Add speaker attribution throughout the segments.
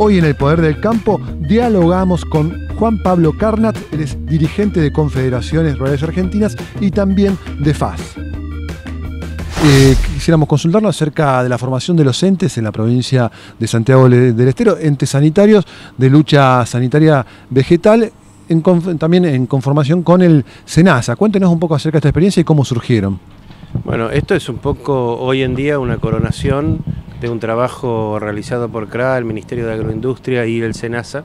Speaker 1: Hoy en El Poder del Campo dialogamos con Juan Pablo Carnat, él es dirigente de Confederaciones Rurales Argentinas y también de FAS. Eh, quisiéramos consultarnos acerca de la formación de los entes en la provincia de Santiago del Estero, entes sanitarios de lucha sanitaria vegetal, también en conformación con el SENASA. Cuéntenos un poco acerca de esta experiencia y cómo surgieron.
Speaker 2: Bueno, esto es un poco hoy en día una coronación de un trabajo realizado por CRA, el Ministerio de Agroindustria y el SENASA,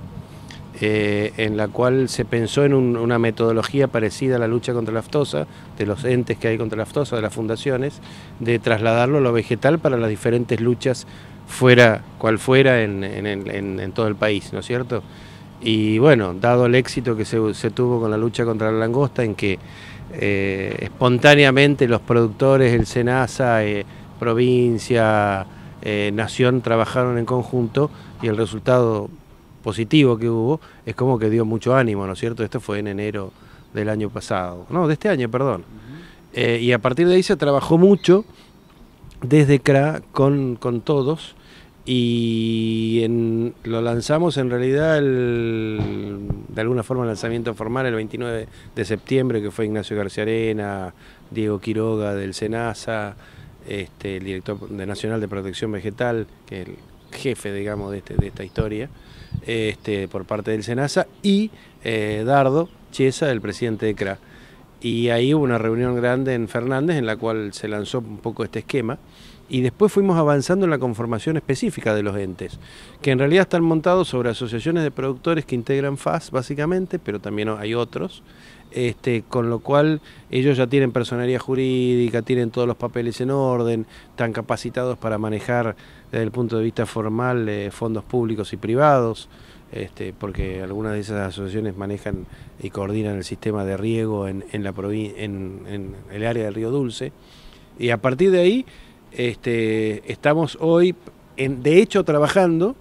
Speaker 2: eh, en la cual se pensó en una metodología parecida a la lucha contra la aftosa, de los entes que hay contra la aftosa, de las fundaciones, de trasladarlo a lo vegetal para las diferentes luchas, fuera cual fuera, en, todo el país, ¿no es cierto? Y bueno, dado el éxito que se, tuvo con la lucha contra la langosta, en que eh, espontáneamente los productores, el SENASA, eh, provincia, eh, Nación trabajaron en conjunto y el resultado positivo que hubo es como que dio mucho ánimo, ¿no es cierto? Esto fue en enero del año pasado, no, de este año, perdón. Eh, y a partir de ahí se trabajó mucho desde CRA con, todos y lo lanzamos en realidad de alguna forma el lanzamiento formal el 29 de septiembre que fue Ignacio García Arena, Diego Quiroga del Senasa, este, el director de Nacional de Protección Vegetal, que es el jefe, este, de, esta historia, este, por parte del SENASA, y eh, Dardo Chiesa, el presidente de CRA. Y ahí hubo una reunión grande en Fernández en la cual se lanzó un poco este esquema y después fuimos avanzando en la conformación específica de los entes, que en realidad están montados sobre asociaciones de productores que integran FAS básicamente, pero también hay otros, este, con lo cual ellos ya tienen personalidad jurídica, tienen todos los papeles en orden, están capacitados para manejar desde el punto de vista formal eh, fondos públicos y privados. Este, porque algunas de esas asociaciones manejan y coordinan el sistema de riego en, la en el área del río Dulce. Y a partir de ahí este, estamos hoy, de hecho, trabajando,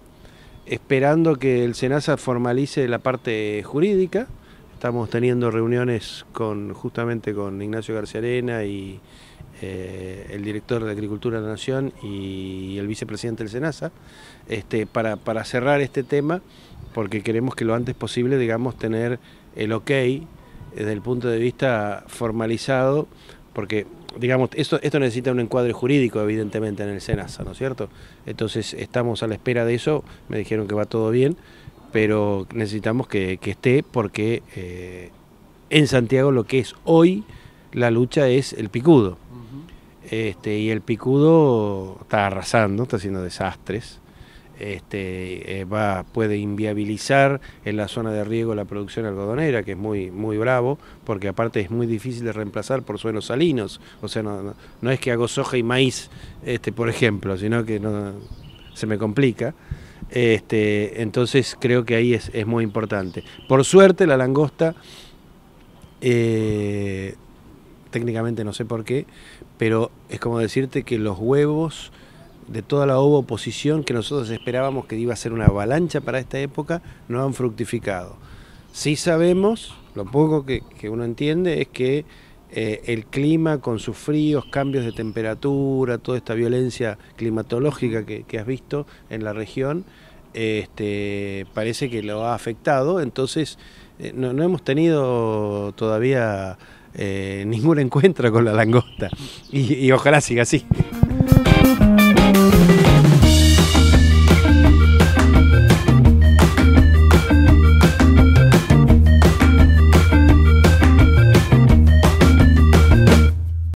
Speaker 2: esperando que el SENASA formalice la parte jurídica. Estamos teniendo reuniones con justamente con Ignacio García Arena y eh, el director de Agricultura de la Nación y, el vicepresidente del SENASA este, para, para cerrar este tema, porque queremos que lo antes posible, digamos, tener el ok desde el punto de vista formalizado, porque digamos, esto, esto necesita un encuadre jurídico, evidentemente, en el SENASA, ¿no es cierto? Entonces estamos a la espera de eso, me dijeron que va todo bien, pero necesitamos que, esté porque eh, en Santiago lo que es hoy la lucha es el picudo. este, y el picudo está arrasando, está haciendo desastres este, eh, va, puede inviabilizar en la zona de riego la producción algodonera, que es muy, muy bravo, porque aparte es muy difícil de reemplazar por suelos salinos. O sea, no, es que hago soja y maíz, este, por ejemplo, sino que se me complica. Este, entonces creo que ahí es, muy importante. Por suerte la langosta, eh, técnicamente no sé por qué, pero es como decirte que los huevos de toda la oposición que nosotros esperábamos que iba a ser una avalancha para esta época, no han fructificado. Sí sabemos, lo poco que, uno entiende es que eh, el clima con sus fríos, cambios de temperatura, toda esta violencia climatológica que, has visto en la región, este, parece que lo ha afectado, entonces eh, no, hemos tenido todavía eh, ningún encuentro con la langosta y, y ojalá siga así.